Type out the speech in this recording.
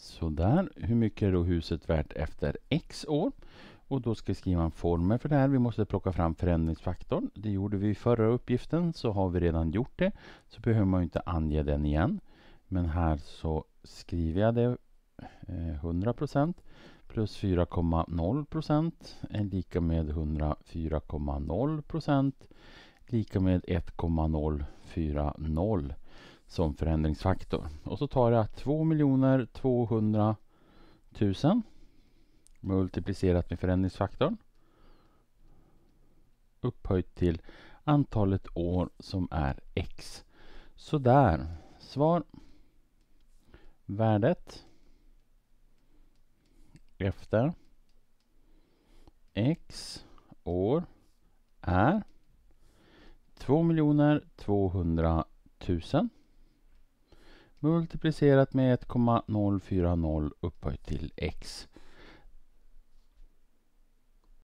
Sådär, hur mycket är då huset värt efter x år? Och då ska vi skriva en formel för det här. Vi måste plocka fram förändringsfaktorn. Det gjorde vi i förra uppgiften, så har vi redan gjort det. Så behöver man ju inte ange den igen. Men här så skriver jag det 100 eh, plus 4,0 är lika med 104,0 lika med 1,040 som förändringsfaktor. Och så tar jag 2 200 000 multiplicerat med förändringsfaktorn upphöjt till antalet år som är x. Så där, svar. Värdet efter x år är 2 200 000 multiplicerat med 1,040 upphöjt till x